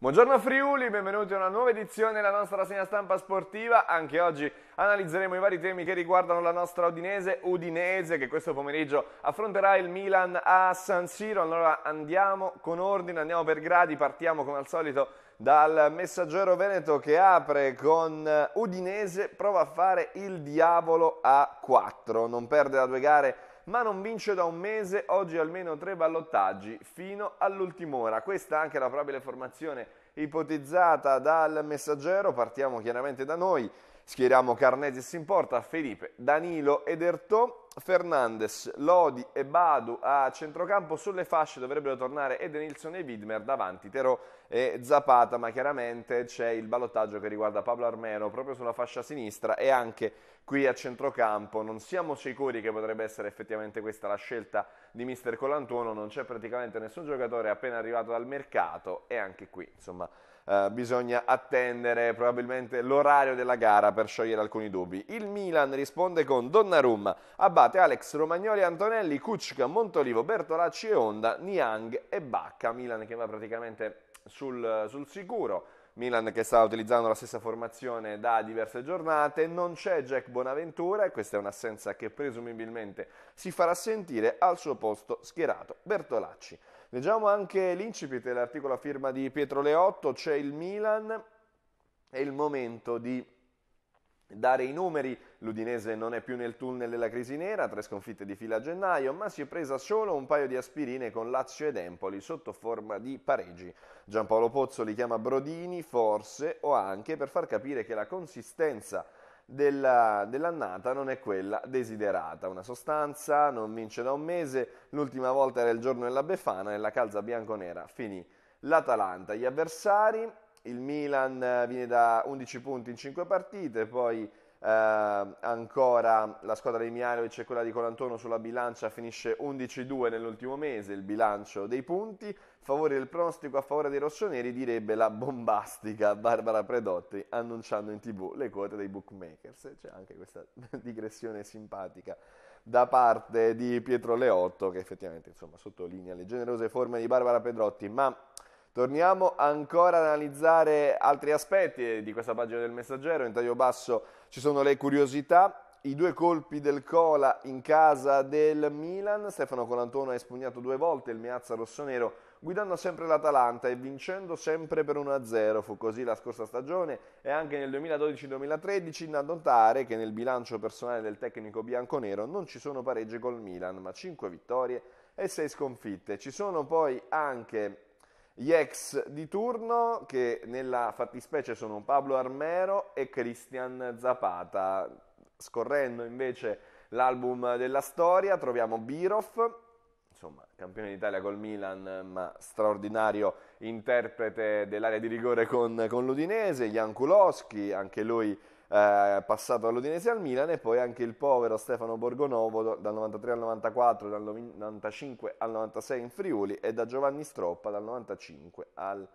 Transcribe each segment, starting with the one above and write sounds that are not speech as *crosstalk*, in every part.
Buongiorno Friuli, benvenuti a una nuova edizione della nostra segna stampa sportiva. Anche oggi analizzeremo i vari temi che riguardano la nostra Udinese, Udinese che questo pomeriggio affronterà il Milan a San Siro. Allora andiamo con ordine, andiamo per gradi, partiamo come al solito dal messaggero Veneto che apre con eh, Udinese, prova a fare il diavolo a 4. Non perde da due gare ma non vince da un mese, oggi almeno tre ballottaggi fino all'ultima ora. Questa è anche la probabile formazione ipotizzata dal messaggero, partiamo chiaramente da noi, schieriamo Carnesi in porta, Felipe, Danilo ed Ertò, Fernandes, Lodi e Badu a centrocampo, sulle fasce dovrebbero tornare Edenilson e Widmer, davanti Tero e Zapata, ma chiaramente c'è il ballottaggio che riguarda Pablo Armeno proprio sulla fascia sinistra e anche qui a centrocampo. Non siamo sicuri che potrebbe essere effettivamente questa la scelta di mister Colantuono, non c'è praticamente nessun giocatore appena arrivato dal mercato e anche qui, insomma, eh, bisogna attendere probabilmente l'orario della gara per sciogliere alcuni dubbi. Il Milan risponde con Donnarumma, Abate, Alex Romagnoli, Antonelli, Kuczka, Montolivo, Bertolacci e Onda, Niang e Bacca. Milan che va praticamente sul, sul sicuro. Milan che sta utilizzando la stessa formazione da diverse giornate, non c'è Jack Bonaventura e questa è un'assenza che presumibilmente si farà sentire al suo posto schierato Bertolacci. Leggiamo anche l'incipit, dell'articolo a firma di Pietro Leotto, c'è il Milan, è il momento di dare i numeri. L'Udinese non è più nel tunnel della crisi nera, tre sconfitte di fila a gennaio, ma si è presa solo un paio di aspirine con Lazio ed Empoli sotto forma di pareggi. Giampaolo Pozzo li chiama Brodini, forse, o anche per far capire che la consistenza della, dell'annata non è quella desiderata. Una sostanza non vince da un mese, l'ultima volta era il giorno della Befana, nella calza bianconera finì l'Atalanta. Gli avversari, il Milan eh, viene da 11 punti in 5 partite, poi eh, ancora la squadra di Mianovic e quella di Colantono sulla bilancia finisce 11-2 nell'ultimo mese, il bilancio dei punti, favore del pronostico a favore dei rossoneri direbbe la bombastica Barbara Predotti annunciando in tv le quote dei bookmakers. C'è anche questa *laughs* digressione simpatica da parte di Pietro Leotto che effettivamente insomma, sottolinea le generose forme di Barbara Predotti, ma torniamo ancora ad analizzare altri aspetti di questa pagina del messaggero, in taglio basso ci sono le curiosità, i due colpi del Cola in casa del Milan, Stefano Colantuono ha espugnato due volte il Miazza Rossonero guidando sempre l'Atalanta e vincendo sempre per 1-0. Fu così la scorsa stagione e anche nel 2012-2013 da notare che nel bilancio personale del tecnico bianconero non ci sono pareggi col Milan, ma 5 vittorie e 6 sconfitte. Ci sono poi anche gli ex di turno che nella fattispecie sono Pablo Armero e Cristian Zapata. Scorrendo invece l'album della storia troviamo Birof, insomma, campione d'Italia col Milan, ma straordinario interprete dell'area di rigore con, con l'Udinese, Jan Kuloski, anche lui eh, passato dall'Udinese al Milan e poi anche il povero Stefano Borgonovo dal 93 al 94, dal 95 al 96 in Friuli e da Giovanni Stroppa dal 95 al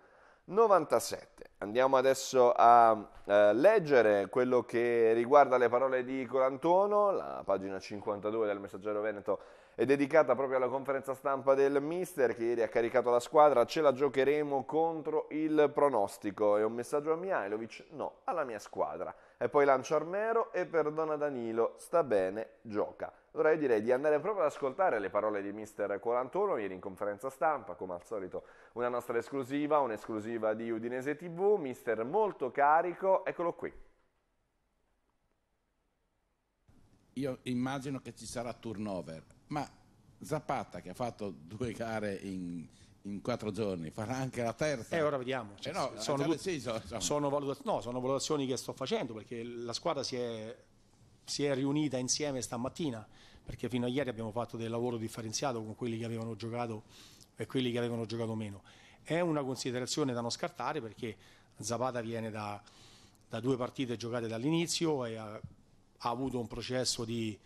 97. Andiamo adesso a eh, leggere quello che riguarda le parole di Colantuono, la pagina 52 del Messaggero Veneto è dedicata proprio alla conferenza stampa del mister che ieri ha caricato la squadra, ce la giocheremo contro il pronostico. È un messaggio a Mihailovic? No, alla mia squadra. E poi lancio Armero e perdona Danilo, sta bene, gioca. Ora io direi di andare proprio ad ascoltare le parole di Mister 41 ieri in conferenza stampa, come al solito una nostra esclusiva, un'esclusiva di Udinese TV, Mister molto carico, eccolo qui. Io immagino che ci sarà turnover, ma Zapata che ha fatto due gare in, in quattro giorni farà anche la terza e eh, ora vediamo cioè, eh no, eh, sono, tut- sono, valuta- no, sono, valutazioni che sto facendo perché la squadra si è, si è, riunita insieme stamattina perché fino a ieri abbiamo fatto del lavoro differenziato con quelli che avevano giocato e quelli che avevano giocato meno è una considerazione da non scartare perché Zapata viene da, da due partite giocate dall'inizio e ha, ha avuto un processo di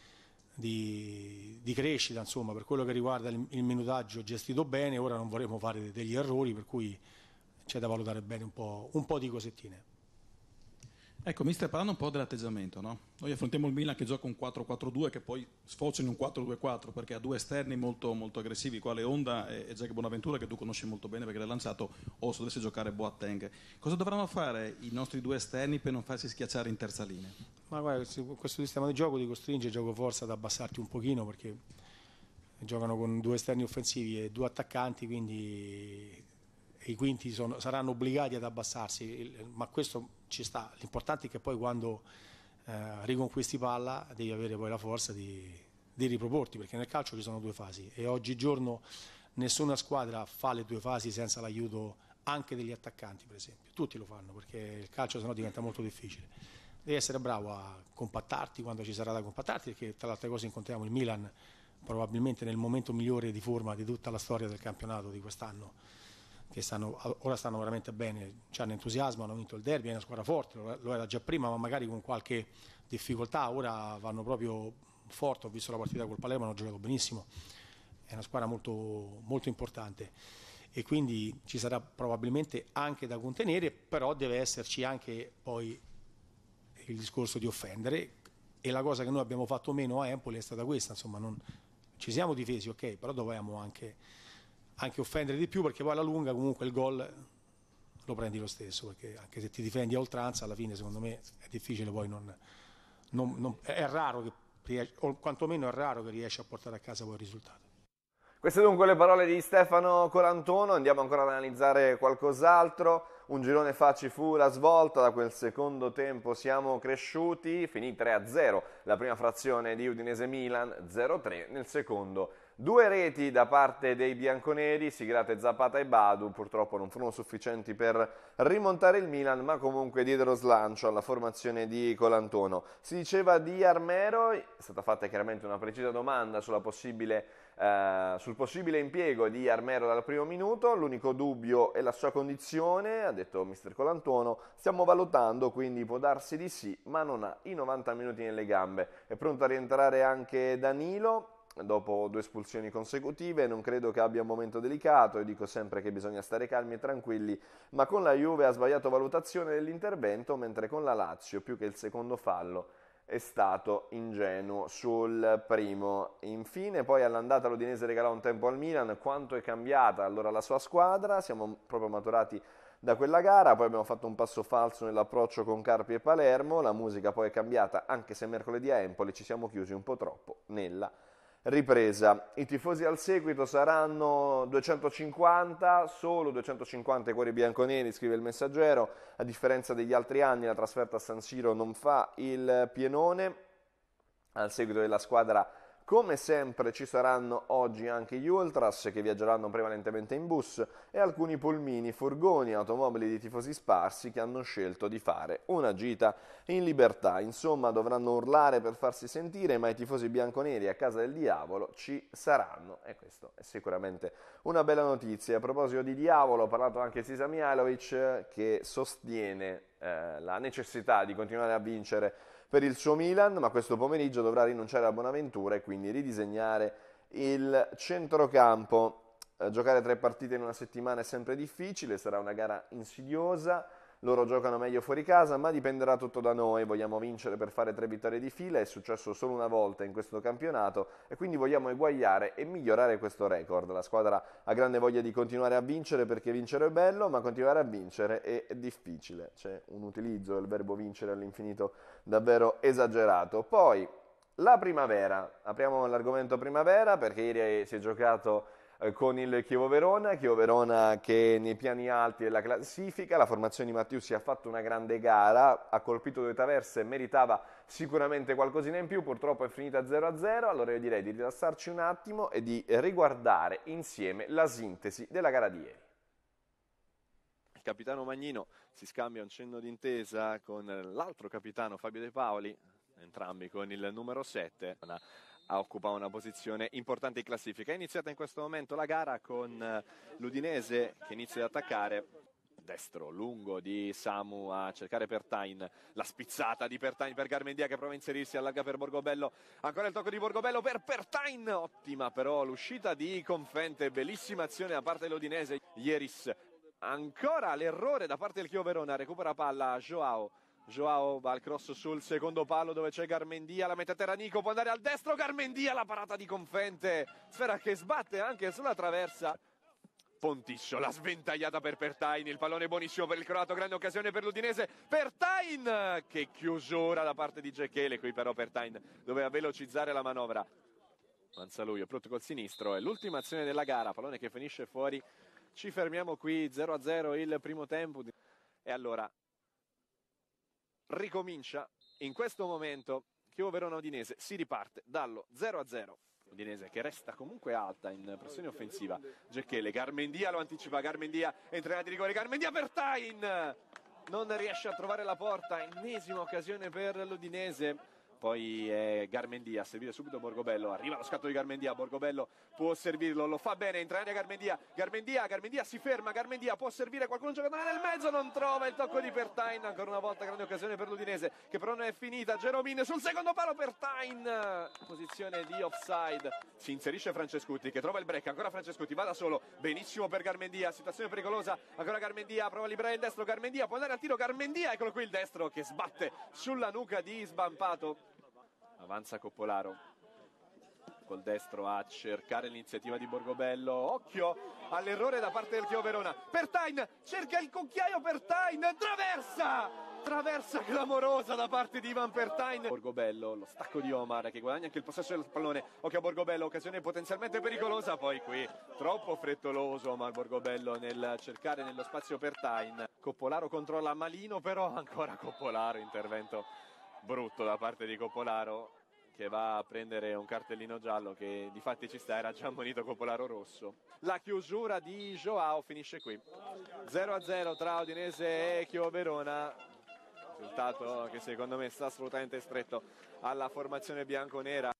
di, di crescita, insomma, per quello che riguarda il, il minutaggio gestito bene, ora non vorremmo fare degli errori, per cui c'è da valutare bene un po', un po di cosettine. Ecco, mister, parlando un po' dell'atteggiamento, no? noi affrontiamo il Milan che gioca un 4-4-2 che poi sfocia in un 4-2-4 perché ha due esterni molto, molto aggressivi, quale Onda e, e Jack Bonaventura che tu conosci molto bene perché l'hai lanciato o se dovesse giocare Boateng. Cosa dovranno fare i nostri due esterni per non farsi schiacciare in terza linea? Ma guarda, questo sistema di gioco ti costringe, gioco forza ad abbassarti un pochino perché giocano con due esterni offensivi e due attaccanti, quindi i quinti sono, saranno obbligati ad abbassarsi, il, ma questo ci sta. L'importante è che poi quando eh, riconquisti palla devi avere poi la forza di, di, riproporti, perché nel calcio ci sono due fasi e oggigiorno nessuna squadra fa le due fasi senza l'aiuto anche degli attaccanti, per esempio. Tutti lo fanno perché il calcio sennò diventa molto difficile. Devi essere bravo a compattarti quando ci sarà da compattarti, perché tra le altre cose incontriamo il Milan probabilmente nel momento migliore di forma di tutta la storia del campionato di quest'anno che stanno, ora stanno veramente bene, hanno entusiasmo, hanno vinto il derby, è una squadra forte, lo, lo era già prima, ma magari con qualche difficoltà, ora vanno proprio forte, ho visto la partita col Palermo, hanno giocato benissimo, è una squadra molto, molto importante e quindi ci sarà probabilmente anche da contenere, però deve esserci anche poi il discorso di offendere e la cosa che noi abbiamo fatto meno a Empoli è stata questa, insomma non, ci siamo difesi, ok, però dovevamo anche anche offendere di più perché poi alla lunga comunque il gol lo prendi lo stesso perché anche se ti difendi a oltranza alla fine secondo me è difficile poi non, non, non è raro che o quantomeno è raro che riesci a portare a casa poi il risultato. Queste dunque le parole di Stefano Colantono, andiamo ancora ad analizzare qualcos'altro. Un girone fa ci fu la svolta, da quel secondo tempo siamo cresciuti, finì 3-0 la prima frazione di Udinese Milan, 0-3 nel secondo Due reti da parte dei bianconeri, siglate Zapata e Badu, purtroppo non furono sufficienti per rimontare il Milan, ma comunque diedero slancio alla formazione di Colantono. Si diceva di Armero, è stata fatta chiaramente una precisa domanda possibile, eh, sul possibile impiego di Armero dal primo minuto, l'unico dubbio è la sua condizione, ha detto mister Colantono, stiamo valutando, quindi può darsi di sì, ma non ha i 90 minuti nelle gambe. È pronto a rientrare anche Danilo, dopo due espulsioni consecutive, non credo che abbia un momento delicato, io dico sempre che bisogna stare calmi e tranquilli, ma con la Juve ha sbagliato valutazione dell'intervento, mentre con la Lazio più che il secondo fallo è stato ingenuo sul primo. Infine poi all'andata l'Udinese regalò un tempo al Milan, quanto è cambiata allora la sua squadra, siamo proprio maturati da quella gara, poi abbiamo fatto un passo falso nell'approccio con Carpi e Palermo, la musica poi è cambiata anche se mercoledì a Empoli ci siamo chiusi un po' troppo nella ripresa. I tifosi al seguito saranno 250, solo 250 cuori bianconeri, scrive il messaggero, a differenza degli altri anni la trasferta a San Siro non fa il pienone, al seguito della squadra come sempre ci saranno oggi anche gli ultras che viaggeranno prevalentemente in bus e alcuni polmini, furgoni, automobili di tifosi sparsi che hanno scelto di fare una gita in libertà. Insomma dovranno urlare per farsi sentire ma i tifosi bianconeri a casa del diavolo ci saranno e questo è sicuramente una bella notizia. A proposito di diavolo ho parlato anche di Sisa Mihailovic eh, che sostiene eh, la necessità di continuare a vincere per il suo Milan, ma questo pomeriggio dovrà rinunciare a Bonaventura e quindi ridisegnare il centrocampo. Eh, giocare tre partite in una settimana è sempre difficile, sarà una gara insidiosa loro giocano meglio fuori casa, ma dipenderà tutto da noi, vogliamo vincere per fare tre vittorie di fila, è successo solo una volta in questo campionato e quindi vogliamo eguagliare e migliorare questo record. La squadra ha grande voglia di continuare a vincere perché vincere è bello, ma continuare a vincere è difficile. C'è un utilizzo del verbo vincere all'infinito davvero esagerato. Poi la primavera, apriamo l'argomento primavera perché ieri si è giocato eh, con il Chievo Verona, Chievo Verona che nei piani alti della classifica, la formazione di Mattiusi ha fatto una grande gara, ha colpito due traverse, meritava sicuramente qualcosina in più, purtroppo è finita 0-0, allora io direi di rilassarci un attimo e di riguardare insieme la sintesi della gara di ieri. Il capitano Magnino si scambia un cenno d'intesa con l'altro capitano Fabio De Paoli, entrambi con il numero 7, occupa una posizione importante in classifica. È iniziata in questo momento la gara con eh, l'Udinese che inizia ad attaccare. Destro lungo di Samu a cercare Pertain, la spizzata di Pertain per Garmendia che prova a inserirsi, allarga per Borgobello, ancora il tocco di Borgobello per Pertain, ottima però l'uscita di Confente, bellissima azione da parte dell'Udinese, Ieris, ancora l'errore da parte del Chioverona, recupera palla Joao, Joao va al cross sul secondo palo dove c'è Garmendia, la metà terra Nico, può andare al destro Garmendia, la parata di Confente, sfera che sbatte anche sulla traversa. Pontiscio, la sventagliata per Pertain, il pallone buonissimo per il croato, grande occasione per l'Udinese, Pertain! Che chiusura da parte di Gechele, qui però Pertain doveva velocizzare la manovra. Manzaluio, pronto col sinistro, è l'ultima azione della gara, pallone che finisce fuori. Ci fermiamo qui 0-0 il primo tempo. E allora ricomincia in questo momento Chievo Verona Udinese si riparte dallo 0 a 0 Udinese che resta comunque alta in pressione offensiva Gecchele, Garmendia lo anticipa Carmendia, entrerà di rigore Carmendia per Tain non riesce a trovare la porta ennesima occasione per l'Udinese poi è Garmendia a servire subito Borgobello arriva lo scatto di Garmendia Borgobello può servirlo lo fa bene entra in area Garmendia Garmendia Garmendia si ferma Garmendia può servire qualcuno giocatore nel mezzo non trova il tocco di Pertain ancora una volta grande occasione per l'Udinese che però non è finita Geromin sul secondo palo Pertain posizione di offside si inserisce Francescutti che trova il break ancora Francescutti va da solo benissimo per Garmendia situazione pericolosa ancora Garmendia prova a liberare il destro Garmendia può andare al tiro Garmendia eccolo qui il destro che sbatte sulla nuca di Sbampato avanza Coppolaro col destro a cercare l'iniziativa di Borgobello. Occhio all'errore da parte del Chio Verona. Pertain cerca il cucchiaio Pertain, traversa! Traversa clamorosa da parte di Ivan Pertain. Borgobello, lo stacco di Omar che guadagna anche il possesso del pallone. Occhio a Borgobello, occasione potenzialmente pericolosa. Poi qui troppo frettoloso Omar Borgobello nel cercare nello spazio Pertain. Coppolaro controlla Malino, però ancora Coppolaro intervento brutto da parte di Copolaro che va a prendere un cartellino giallo che di fatti ci sta, era già ammonito Copolaro rosso. La chiusura di Joao finisce qui. 0-0 tra Udinese e Chio Verona, risultato che secondo me sta assolutamente stretto alla formazione bianconera.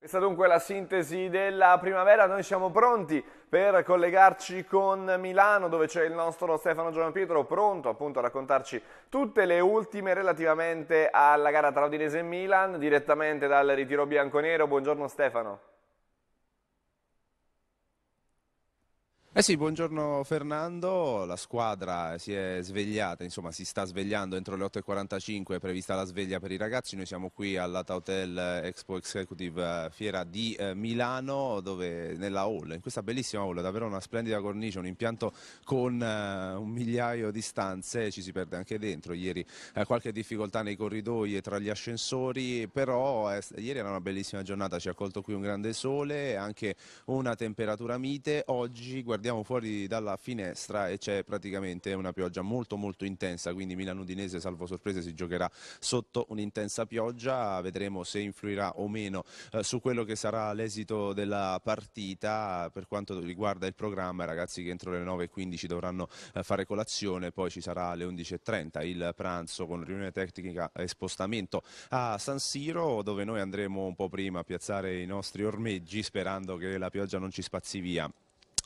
Questa dunque è la sintesi della primavera, noi siamo pronti per collegarci con Milano dove c'è il nostro Stefano Gianpietro pronto appunto a raccontarci tutte le ultime relativamente alla gara tra Udinese e Milan direttamente dal ritiro bianconero. Buongiorno Stefano. Eh sì, buongiorno Fernando, la squadra si è svegliata, insomma si sta svegliando entro le 8.45, è prevista la sveglia per i ragazzi, noi siamo qui all'Ata Hotel Expo Executive eh, Fiera di eh, Milano, dove, nella hall, in questa bellissima hall, davvero una splendida cornice, un impianto con eh, un migliaio di stanze, ci si perde anche dentro, ieri qualche difficoltà nei corridoi e tra gli ascensori, però ieri era una bellissima giornata, ci ha colto qui un grande sole, anche una temperatura mite, oggi guardiamo guardiamo fuori dalla finestra e c'è praticamente una pioggia molto molto intensa, quindi Milan-Udinese salvo sorprese si giocherà sotto un'intensa pioggia, vedremo se influirà o meno eh, su quello che sarà l'esito della partita per quanto riguarda il programma, ragazzi che entro le 9.15 dovranno eh, fare colazione, poi ci sarà alle 11.30 il pranzo con riunione tecnica e spostamento a San Siro dove noi andremo un po' prima a piazzare i nostri ormeggi sperando che la pioggia non ci spazzi via.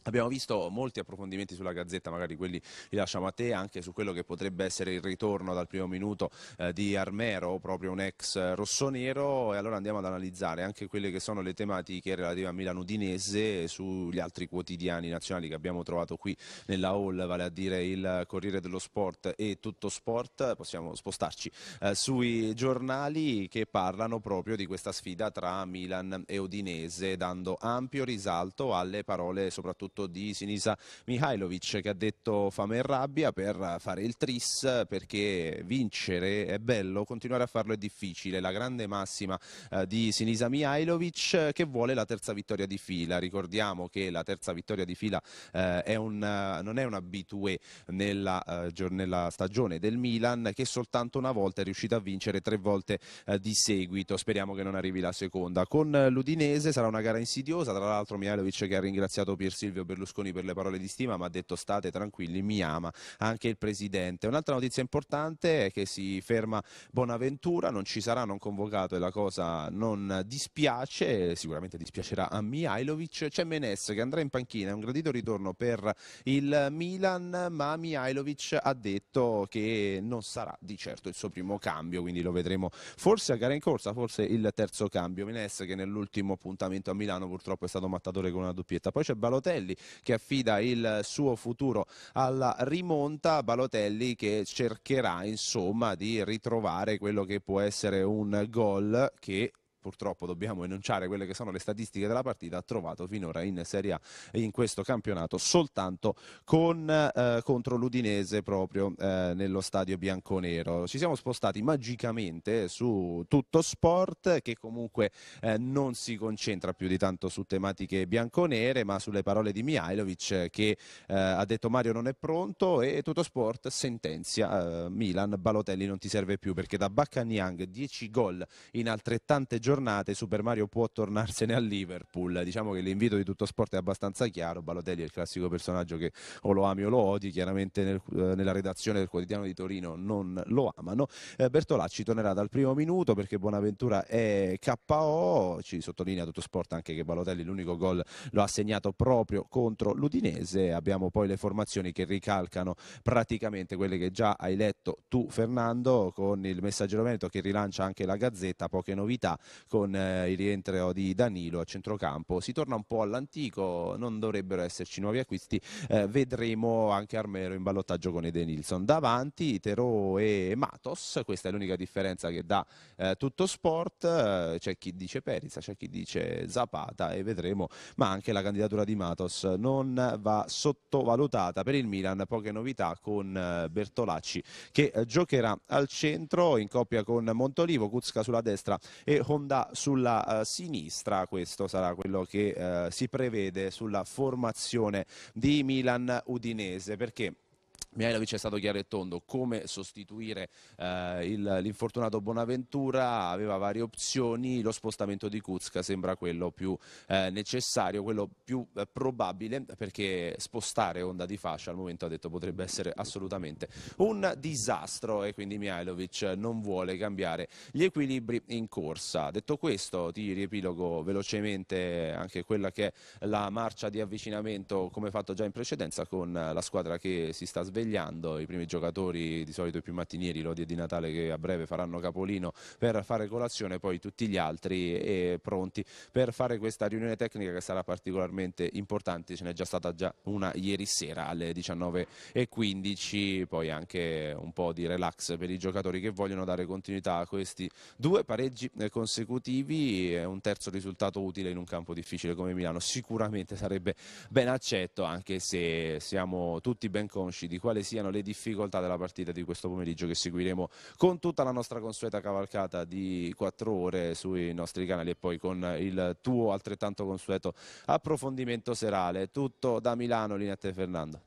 Abbiamo visto molti approfondimenti sulla Gazzetta, magari quelli li lasciamo a te, anche su quello che potrebbe essere il ritorno dal primo minuto eh, di Armero, proprio un ex eh, rossonero, e allora andiamo ad analizzare anche quelle che sono le tematiche relative a Milano Udinese sugli altri quotidiani nazionali che abbiamo trovato qui nella hall, vale a dire il Corriere dello Sport e Tutto Sport, possiamo spostarci eh, sui giornali che parlano proprio di questa sfida tra Milan e Udinese, dando ampio risalto alle parole soprattutto confronto di Sinisa Mihailovic che ha detto fame e rabbia per fare il tris perché vincere è bello, continuare a farlo è difficile, la grande massima eh, di Sinisa Mihailovic che vuole la terza vittoria di fila, ricordiamo che la terza vittoria di fila eh, è un, non è un abitué nella, eh, nella, stagione del Milan che soltanto una volta è riuscita a vincere tre volte eh, di seguito, speriamo che non arrivi la seconda. Con l'Udinese sarà una gara insidiosa, tra l'altro Mihailovic che ha ringraziato Pier Silvio Silvio Berlusconi per le parole di stima, ma ha detto state tranquilli, mi ama anche il Presidente. Un'altra notizia importante è che si ferma Bonaventura, non ci sarà non convocato e la cosa non dispiace, sicuramente dispiacerà a Mihailovic. C'è Menes che andrà in panchina, è un gradito ritorno per il Milan, ma Mihailovic ha detto che non sarà di certo il suo primo cambio, quindi lo vedremo forse a gara in corsa, forse il terzo cambio. Menes che nell'ultimo appuntamento a Milano purtroppo è stato mattatore con una doppietta. Poi c'è Balotelli Napoli che affida il suo futuro alla rimonta, Balotelli che cercherà insomma di ritrovare quello che può essere un gol che purtroppo dobbiamo enunciare quelle che sono le statistiche della partita, ha trovato finora in Serie A e in questo campionato soltanto con, eh, contro l'Udinese proprio eh, nello stadio bianconero. Ci siamo spostati magicamente su tutto sport che comunque eh, non si concentra più di tanto su tematiche bianconere ma sulle parole di Mihailovic che eh, ha detto Mario non è pronto e tutto sport sentenzia eh, Milan, Balotelli non ti serve più perché da Baccaniang 10 gol in altrettante giornate giornate Super Mario può tornarsene a Liverpool. Diciamo che l'invito di tutto sport è abbastanza chiaro. Balotelli è il classico personaggio che o lo ami o lo odi. Chiaramente nel, eh, nella redazione del quotidiano di Torino non lo amano. Eh, Bertolacci tornerà dal primo minuto perché Buonaventura è KO. Ci sottolinea tutto sport anche che Balotelli l'unico gol lo ha segnato proprio contro l'Udinese. Abbiamo poi le formazioni che ricalcano praticamente quelle che già hai letto tu, Fernando, con il messaggero Veneto che rilancia anche la Gazzetta. Poche novità con eh, il rientro di Danilo a centrocampo. Si torna un po' all'antico, non dovrebbero esserci nuovi acquisti, eh, vedremo anche Armero in ballottaggio con Edenilson. Davanti Terò e Matos, questa è l'unica differenza che dà eh, tutto sport, eh, c'è chi dice Perizza, c'è chi dice Zapata e vedremo, ma anche la candidatura di Matos non va sottovalutata. Per il Milan poche novità con eh, Bertolacci che eh, giocherà al centro in coppia con Montolivo, Kuzka sulla destra e Honda domanda sulla uh, sinistra, questo sarà quello che uh, si prevede sulla formazione di Milan Udinese, perché Mihailovic è stato chiaro e tondo come sostituire eh, l'infortunato Bonaventura, aveva varie opzioni, lo spostamento di Kuzka sembra quello più eh, necessario, quello più eh, probabile perché spostare onda di fascia al momento ha detto potrebbe essere assolutamente un disastro e quindi Mihailovic non vuole cambiare gli equilibri in corsa. Detto questo ti riepilogo velocemente anche quella che è la marcia di avvicinamento come fatto già in precedenza con la squadra che si sta svegliando svegliando i primi giocatori di solito i più mattinieri l'odia di Natale che a breve faranno capolino per fare colazione poi tutti gli altri eh, pronti per fare questa riunione tecnica che sarà particolarmente importante ce n'è già stata già una ieri sera alle 19.15 poi anche un po' di relax per i giocatori che vogliono dare continuità a questi due pareggi eh, consecutivi un terzo risultato utile in un campo difficile come Milano sicuramente sarebbe ben accetto anche se siamo tutti ben consci di quali quali siano le difficoltà della partita di questo pomeriggio che seguiremo con tutta la nostra consueta cavalcata di quattro ore sui nostri canali e poi con il tuo altrettanto consueto approfondimento serale. Tutto da Milano, Linette Fernando.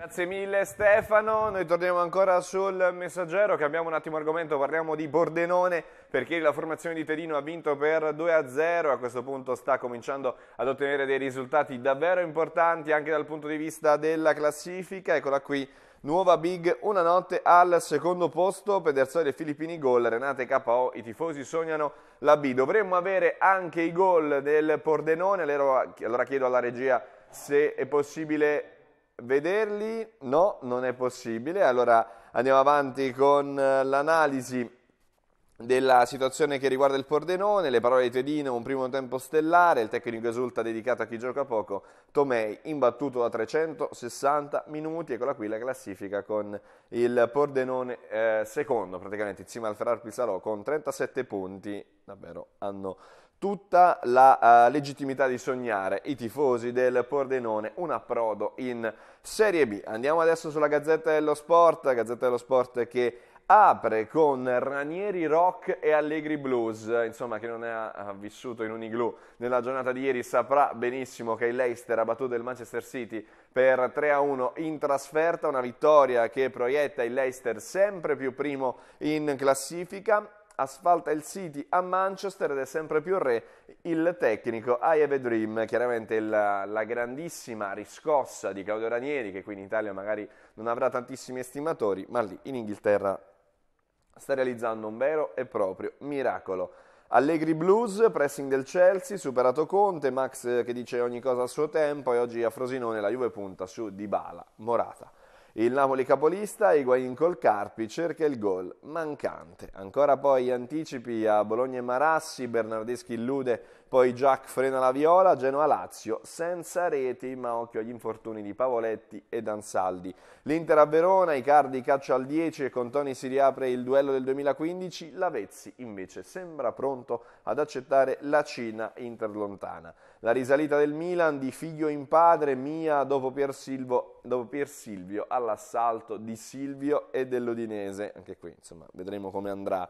Grazie mille Stefano, noi torniamo ancora sul messaggero, cambiamo un attimo argomento, parliamo di Bordenone perché la formazione di Tedino ha vinto per 2-0, a questo punto sta cominciando ad ottenere dei risultati davvero importanti anche dal punto di vista della classifica, eccola qui Nuova Big, una notte al secondo posto, Pedersoli e Filippini gol, Renate KO, i tifosi sognano la B. Dovremmo avere anche i gol del Pordenone, allora chiedo alla regia se è possibile vederli? No, non è possibile. Allora andiamo avanti con eh, l'analisi della situazione che riguarda il Pordenone, le parole di Tedino, un primo tempo stellare, il tecnico esulta dedicato a chi gioca poco, Tomei imbattuto da 360 minuti, eccola qui la classifica con il Pordenone eh, secondo praticamente insieme al Ferrar Pizzalò con 37 punti, davvero hanno tutta la uh, legittimità di sognare i tifosi del Pordenone un approdo in Serie B. Andiamo adesso sulla Gazzetta dello Sport, Gazzetta dello Sport che apre con Ranieri Rock e Allegri Blues, insomma chi non ha vissuto in un Uniglu nella giornata di ieri saprà benissimo che il Leicester ha battuto il Manchester City per 3-1 in trasferta, una vittoria che proietta il Leicester sempre più primo in classifica asfalta il City a Manchester ed è sempre più re il tecnico I have a dream, chiaramente la, la grandissima riscossa di Claudio Ranieri che qui in Italia magari non avrà tantissimi estimatori, ma lì in Inghilterra sta realizzando un vero e proprio miracolo. Allegri Blues, pressing del Chelsea, superato Conte, Max eh, che dice ogni cosa a suo tempo e oggi a Frosinone la Juve punta su Dybala, Morata. Il Napoli capolista, Higuain col Carpi, cerca il gol mancante. Ancora poi anticipi a Bologna e Marassi, Bernardeschi illude poi Jack frena la viola, Genoa-Lazio senza reti, ma occhio agli infortuni di Pavoletti e Dansaldi. L'Inter a Verona, Icardi caccia al 10 e con Toni si riapre il duello del 2015, Lavezzi invece sembra pronto ad accettare la Cina interlontana. La risalita del Milan di figlio in padre, Mia dopo Pier Silvo, dopo Pier Silvio all'assalto di Silvio e dell'Udinese, anche qui insomma vedremo come andrà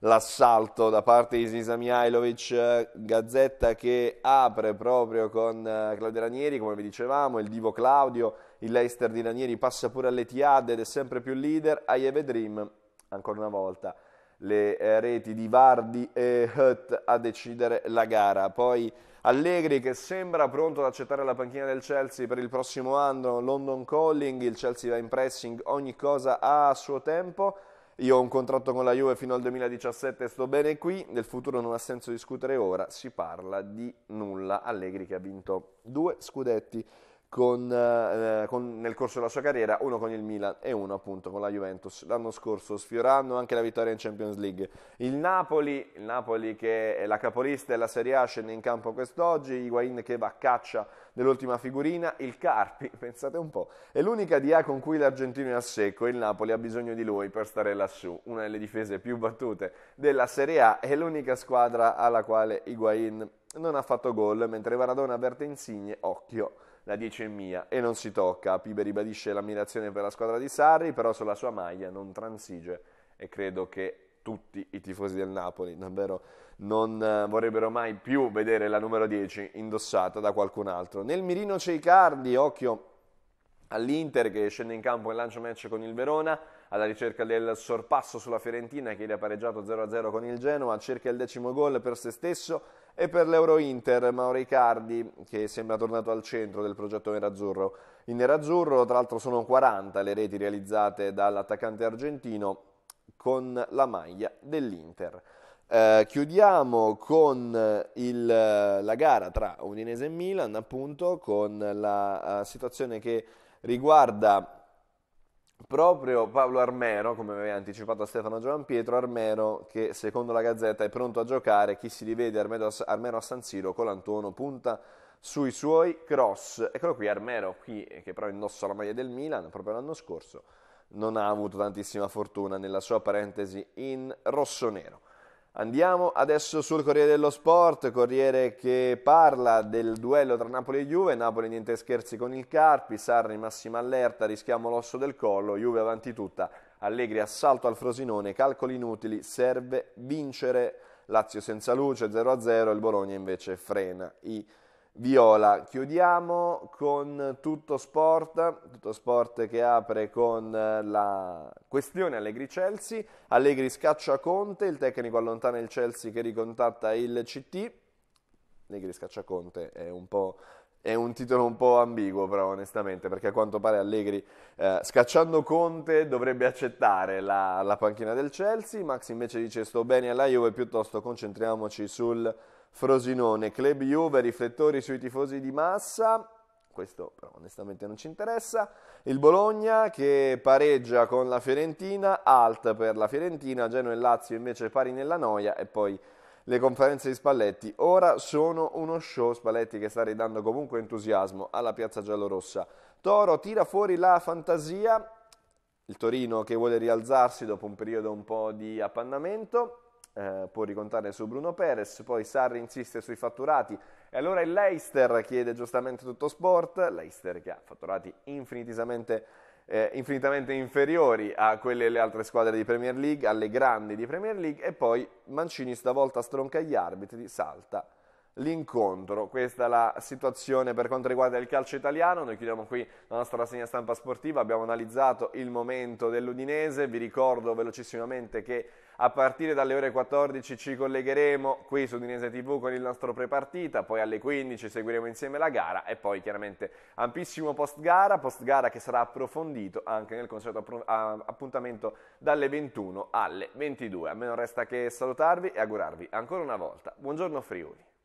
l'assalto da parte di Sisa Mihailovic, eh, Gazzetta che apre proprio con eh, Claudio Ranieri, come vi dicevamo, il divo Claudio, il Leicester di Ranieri passa pure all'Etihad ed è sempre più leader, Aieve Dream, ancora una volta, le eh, reti di Vardi e Hutt a decidere la gara, poi Allegri che sembra pronto ad accettare la panchina del Chelsea per il prossimo anno, London Calling, il Chelsea va in pressing, ogni cosa a suo tempo, io ho un contratto con la Juve fino al 2017 e sto bene qui, del futuro non ha senso discutere ora, si parla di nulla. Allegri che ha vinto due scudetti con, eh, con, nel corso della sua carriera, uno con il Milan e uno appunto con la Juventus. L'anno scorso sfiorando anche la vittoria in Champions League. Il Napoli, il Napoli che è la capolista della Serie A scende in campo quest'oggi, Higuain che va a caccia dell'ultima figurina, il Carpi, *laughs* pensate un po', è l'unica DA con cui l'Argentino è a secco e il Napoli ha bisogno di lui per stare lassù, una delle difese più battute della Serie A è l'unica squadra alla quale Higuain non ha fatto gol, mentre Maradona avverte Insigne, occhio la 10 è mia e non si tocca. Pibe ribadisce l'ammirazione per la squadra di Sarri, però sulla sua maglia non transige e credo che tutti i tifosi del Napoli davvero non eh, vorrebbero mai più vedere la numero 10 indossata da qualcun altro. Nel mirino c'è Icardi, occhio all'Inter che scende in campo e lancia match con il Verona alla ricerca del sorpasso sulla Fiorentina che gli ha pareggiato 0-0 con il Genoa, cerca il decimo gol per se stesso e per l'Euro Inter Mauro Icardi che sembra tornato al centro del progetto nerazzurro. In nerazzurro tra l'altro sono 40 le reti realizzate dall'attaccante argentino con la maglia dell'Inter. Eh, chiudiamo con il, la gara tra Udinese e Milan, appunto, con la uh, situazione che riguarda proprio Paolo Armero, come aveva anticipato Stefano Giovan Armero che secondo la Gazzetta è pronto a giocare, chi si rivede Armero, Armero a San Siro con l'Antuono punta sui suoi cross. Eccolo qui Armero, qui, eh, che però indossa la maglia del Milan proprio l'anno scorso, non ha avuto tantissima fortuna nella sua parentesi in rosso-nero. Andiamo adesso sul Corriere dello Sport, Corriere che parla del duello tra Napoli e Juve, Napoli niente scherzi con il Carpi, Sarri massima allerta, rischiamo l'osso del collo, Juve avanti tutta, Allegri assalto al Frosinone, calcoli inutili, serve vincere, Lazio senza luce 0-0, il Bologna invece frena i viola. Chiudiamo con tutto sport, tutto sport che apre con eh, la questione Allegri-Chelsea. Allegri scaccia Conte, il tecnico allontana il Chelsea che ricontatta il CT. Allegri scaccia Conte è un po' È un titolo un po' ambiguo, però, onestamente, perché a quanto pare Allegri, eh, scacciando Conte, dovrebbe accettare la, la, panchina del Chelsea. Max invece dice: Sto bene alla Juve, piuttosto concentriamoci sul Frosinone, Club Juve, riflettori sui tifosi di massa, questo però onestamente non ci interessa. Il Bologna che pareggia con la Fiorentina, alt per la Fiorentina, Genoa e Lazio invece pari nella noia e poi le conferenze di Spalletti. Ora sono uno show Spalletti che sta ridando comunque entusiasmo alla piazza giallorossa. Toro tira fuori la fantasia, il Torino che vuole rialzarsi dopo un periodo un po' di appannamento eh, può ricontare su Bruno Perez, poi Sarri insiste sui fatturati e allora il Leicester chiede giustamente tutto sport, Leicester che ha fatturati infinitamente, eh, infinitamente inferiori a quelle delle altre squadre di Premier League, alle grandi di Premier League e poi Mancini stavolta stronca gli arbitri, salta l'incontro. Questa è la situazione per quanto riguarda il calcio italiano. Noi chiudiamo qui la nostra rassegna stampa sportiva. Abbiamo analizzato il momento dell'Udinese. Vi ricordo velocissimamente che a partire dalle ore 14 ci collegheremo qui su Dinese TV con il nostro prepartita, poi alle 15 seguiremo insieme la gara e poi chiaramente ampissimo post gara, post gara che sarà approfondito anche nel consueto appuntamento dalle 21 alle 22. A me non resta che salutarvi e augurarvi ancora una volta buongiorno Friuli.